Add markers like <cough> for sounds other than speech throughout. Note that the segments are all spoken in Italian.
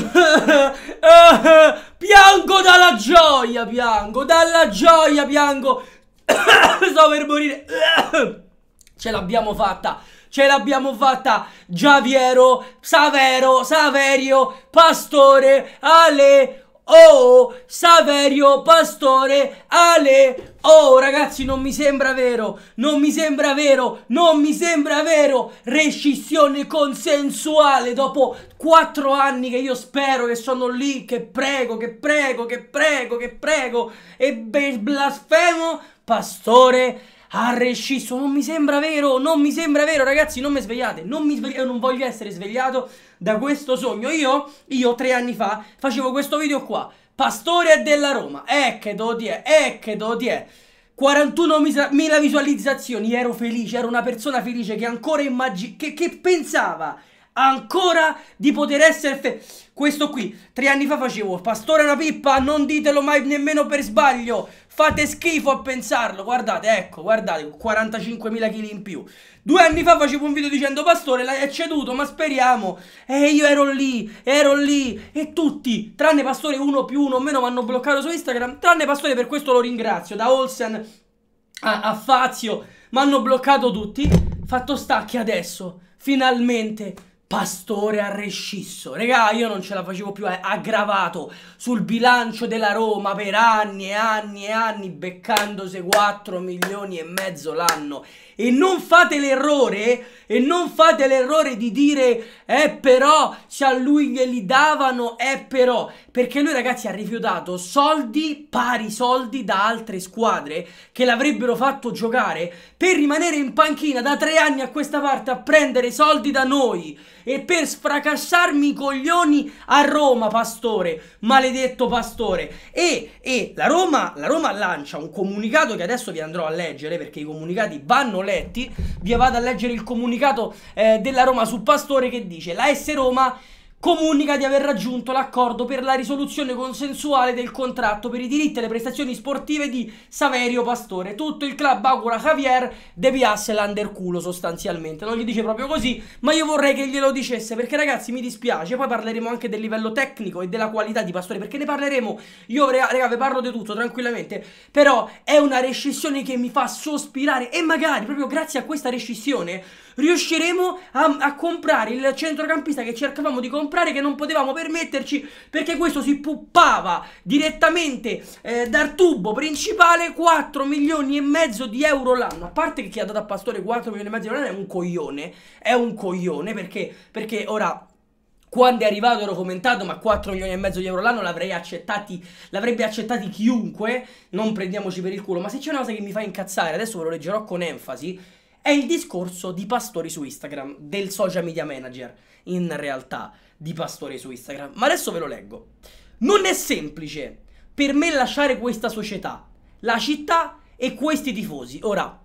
<laughs> piango dalla gioia, piango, dalla gioia, piango. <coughs> Sto per morire. <coughs> Ce l'abbiamo fatta. Ce l'abbiamo fatta Giaviero, Savero, Saverio, Pastore, Ale, Oh, Saverio Pastore Ale. Oh, ragazzi, non mi sembra vero. Non mi sembra vero. Non mi sembra vero. Rescissione consensuale dopo quattro anni che io spero che sono lì, che prego, che prego, che prego, che prego e blasfemo Pastore ha ah, rescisso, non mi sembra vero, non mi sembra vero ragazzi, non mi svegliate, non mi svegliate, non voglio essere svegliato da questo sogno. Io, io tre anni fa facevo questo video qua, Pastore della Roma, ecco che do è, ecco che do è. 41.000 visualizzazioni, ero felice, ero una persona felice che ancora immagina, che, che pensava ancora di poter essere fe- questo qui tre anni fa facevo pastore una pippa non ditelo mai nemmeno per sbaglio fate schifo a pensarlo guardate ecco guardate 45.000 kg in più due anni fa facevo un video dicendo pastore l'hai ceduto ma speriamo e io ero lì ero lì e tutti tranne pastore uno più uno meno mi hanno bloccato su Instagram tranne pastore per questo lo ringrazio da Olsen a, a Fazio mi hanno bloccato tutti fatto stacchi adesso finalmente Pastore arrescisso. rescisso. Regà, io non ce la facevo più, è aggravato sul bilancio della Roma per anni e anni e anni, beccandosi 4 milioni e mezzo l'anno. E non fate l'errore, e non fate l'errore di dire, eh però, se a lui glieli davano, eh però. Perché lui ragazzi ha rifiutato soldi, pari soldi da altre squadre che l'avrebbero fatto giocare per rimanere in panchina da tre anni a questa parte a prendere soldi da noi e per sfracassarmi i coglioni a Roma, pastore, maledetto pastore. E, e la, Roma, la Roma lancia un comunicato che adesso vi andrò a leggere perché i comunicati vanno letti. Vi vado a leggere il comunicato eh, della Roma su Pastore che dice la S Roma comunica di aver raggiunto l'accordo per la risoluzione consensuale del contratto per i diritti e le prestazioni sportive di Saverio Pastore. Tutto il club augura Javier deviasse Piasse l'anderculo sostanzialmente. Non gli dice proprio così, ma io vorrei che glielo dicesse perché ragazzi mi dispiace. Poi parleremo anche del livello tecnico e della qualità di Pastore perché ne parleremo. Io raga, vi parlo di tutto tranquillamente, però è una rescissione che mi fa sospirare e magari proprio grazie a questa rescissione riusciremo a, a, comprare il centrocampista che cercavamo di comprare, che non potevamo permetterci, perché questo si puppava direttamente eh, dal tubo principale 4 milioni e mezzo di euro l'anno. A parte che chi ha dato a Pastore 4 milioni e mezzo di euro l'anno è un coglione, è un coglione perché, perché ora quando è arrivato ero commentato ma 4 milioni e mezzo di euro l'anno l'avrei accettati l'avrebbe accettati chiunque non prendiamoci per il culo ma se c'è una cosa che mi fa incazzare adesso ve lo leggerò con enfasi è il discorso di Pastori su Instagram, del social media manager, in realtà, di Pastori su Instagram. Ma adesso ve lo leggo. Non è semplice per me lasciare questa società, la città e questi tifosi. Ora,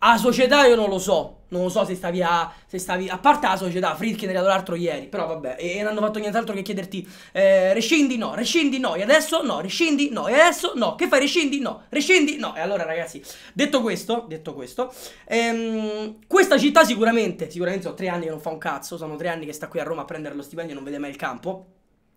a società io non lo so. Non lo so se stavi a. Se stavi, a parte la società, Fritkin era l'altro ieri. Però vabbè, e, non hanno fatto nient'altro che chiederti. Eh, rescindi no, rescindi no, e adesso no, rescindi no, e adesso no. Che fai? Rescindi no, rescindi no. E allora, ragazzi, detto questo, detto questo, ehm, questa città sicuramente, sicuramente sono tre anni che non fa un cazzo. Sono tre anni che sta qui a Roma a prendere lo stipendio e non vede mai il campo.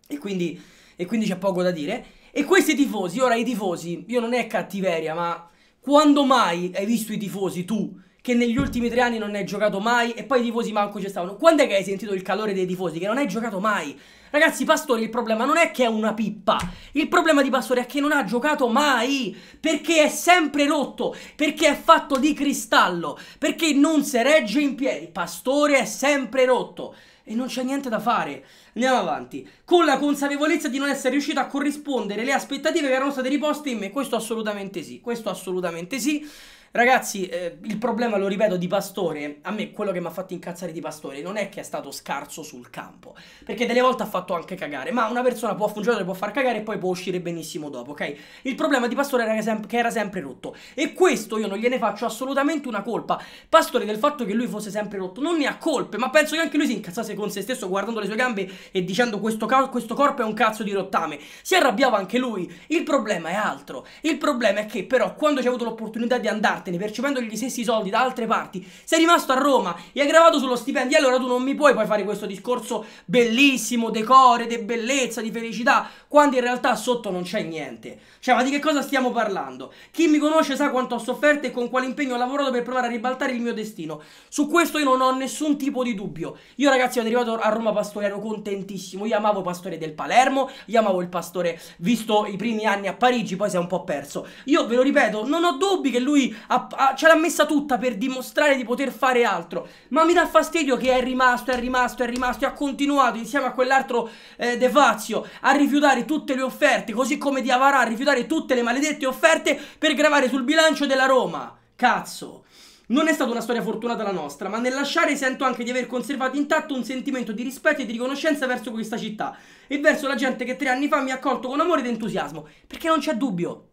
E quindi, e quindi c'è poco da dire. E questi tifosi, ora i tifosi, io non è cattiveria, ma quando mai hai visto i tifosi tu che negli ultimi tre anni non hai giocato mai e poi i tifosi manco ci stavano? Quando è che hai sentito il calore dei tifosi che non hai giocato mai? Ragazzi, Pastore, il problema non è che è una pippa. Il problema di Pastore è che non ha giocato mai. Perché è sempre rotto. Perché è fatto di cristallo. Perché non si regge in piedi. Pastore è sempre rotto e non c'è niente da fare. Andiamo avanti. Con la consapevolezza di non essere riuscito a corrispondere alle aspettative che erano state riposte in me. Questo assolutamente sì, questo assolutamente sì. Ragazzi, eh, il problema, lo ripeto, di Pastore, a me quello che mi ha fatto incazzare di Pastore non è che è stato scarso sul campo, perché delle volte ha fatto anche cagare, ma una persona può, un può far cagare e poi può uscire benissimo dopo, ok? Il problema di Pastore era che era sempre rotto e questo io non gliene faccio assolutamente una colpa. Pastore del fatto che lui fosse sempre rotto non ne ha colpe, ma penso che anche lui si incazzasse con se stesso guardando le sue gambe e dicendo questo, questo corpo è un cazzo di rottame. Si arrabbiava anche lui. Il problema è altro. Il problema è che però quando c'è avuto l'opportunità di andarci andartene percependo gli stessi soldi da altre parti, sei rimasto a Roma e hai gravato sullo stipendio, allora tu non mi puoi poi fare questo discorso bellissimo, decore, di bellezza, di felicità, quando in realtà sotto non c'è niente. Cioè, ma di che cosa stiamo parlando? Chi mi conosce sa quanto ho sofferto e con quale impegno ho lavorato per provare a ribaltare il mio destino. Su questo io non ho nessun tipo di dubbio. Io ragazzi ero arrivato a Roma Pastore, ero contentissimo, io amavo Pastore del Palermo, io amavo il Pastore visto i primi anni a Parigi, poi si è un po' perso. Io ve lo ripeto, non ho dubbi che lui ha, ha, ce l'ha messa tutta per dimostrare di poter fare altro. Ma mi dà fastidio che è rimasto, è rimasto, è rimasto e ha continuato insieme a quell'altro eh, De Fazio a rifiutare tutte le offerte, così come di Avarà a rifiutare tutte le maledette offerte per gravare sul bilancio della Roma. Cazzo. Non è stata una storia fortunata la nostra, ma nel lasciare sento anche di aver conservato intatto un sentimento di rispetto e di riconoscenza verso questa città e verso la gente che tre anni fa mi ha accolto con amore ed entusiasmo, perché non c'è dubbio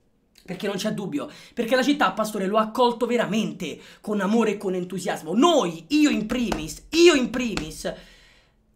perché non c'è dubbio, perché la città, pastore, lo ha accolto veramente con amore e con entusiasmo. Noi, io in primis, io in primis,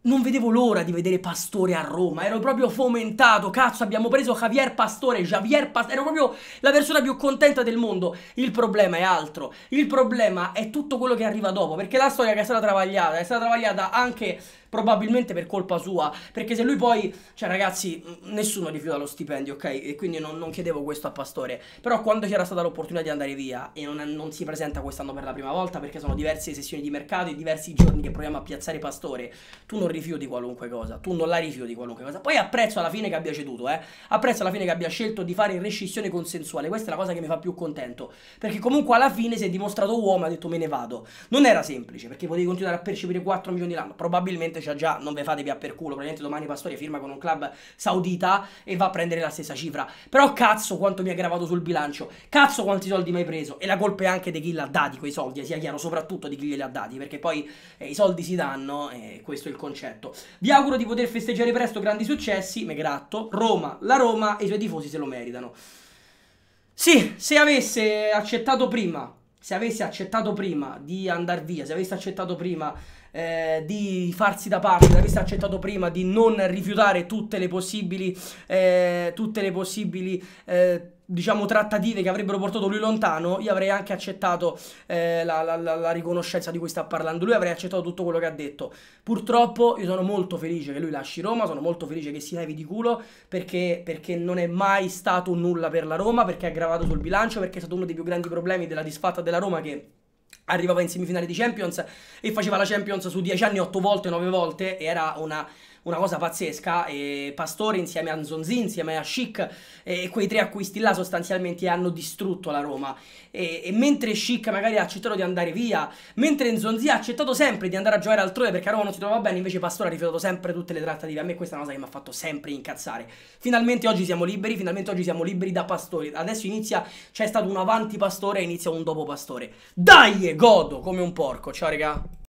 non vedevo l'ora di vedere Pastore a Roma, ero proprio fomentato, cazzo abbiamo preso Javier Pastore, Javier Pastore, ero proprio la persona più contenta del mondo. Il problema è altro, il problema è tutto quello che arriva dopo, perché la storia che è stata travagliata, è stata travagliata anche probabilmente per colpa sua, perché se lui poi, cioè ragazzi, nessuno rifiuta lo stipendio, ok? E quindi non, non chiedevo questo a Pastore, però quando c'era stata l'opportunità di andare via e non, non, si presenta quest'anno per la prima volta perché sono diverse sessioni di mercato e diversi giorni che proviamo a piazzare Pastore, tu non rifiuti qualunque cosa, tu non la rifiuti qualunque cosa. Poi apprezzo alla fine che abbia ceduto, eh? Apprezzo alla fine che abbia scelto di fare rescissione consensuale, questa è la cosa che mi fa più contento, perché comunque alla fine si è dimostrato uomo e ha detto me ne vado. Non era semplice perché potevi continuare a percepire 4 milioni l'anno, probabilmente c'ha cioè già, non ve fate via per culo, Probabilmente domani Pastore firma con un club saudita e va a prendere la stessa cifra. Però cazzo quanto mi ha gravato sul bilancio, cazzo quanti soldi mi hai preso e la colpa è anche di chi l'ha dati quei soldi, eh, sia chiaro, soprattutto di chi glieli ha dati, perché poi eh, i soldi si danno e eh, questo è il concetto. Vi auguro di poter festeggiare presto grandi successi, me gratto, Roma, la Roma e i suoi tifosi se lo meritano. Sì, se avesse accettato prima se avesse accettato prima di andare via, se avesse accettato prima eh, di farsi da parte, se avesse accettato prima di non rifiutare tutte le possibili, eh, tutte le possibili eh, diciamo, trattative che avrebbero portato lui lontano, io avrei anche accettato eh, la, la, la, la, riconoscenza di cui sta parlando lui, avrei accettato tutto quello che ha detto. Purtroppo io sono molto felice che lui lasci Roma, sono molto felice che si levi di culo, perché, perché non è mai stato nulla per la Roma, perché ha gravato sul bilancio, perché è stato uno dei più grandi problemi della disfatta della Roma che arrivava in semifinale di Champions e faceva la Champions su 10 anni 8 volte, 9 volte e era una, una cosa pazzesca e Pastore insieme a Nzonzi, insieme a Chic e quei tre acquisti là sostanzialmente hanno distrutto la Roma e, e mentre Chic magari ha accettato di andare via mentre Nzonzi ha accettato sempre di andare a giocare altrove perché a Roma non si trovava bene invece Pastore ha rifiutato sempre tutte le trattative a me questa è una cosa che mi ha fatto sempre incazzare finalmente oggi siamo liberi finalmente oggi siamo liberi da Pastore adesso inizia c'è stato un avanti Pastore e inizia un dopo Pastore dai godo come un porco. Ciao, raga.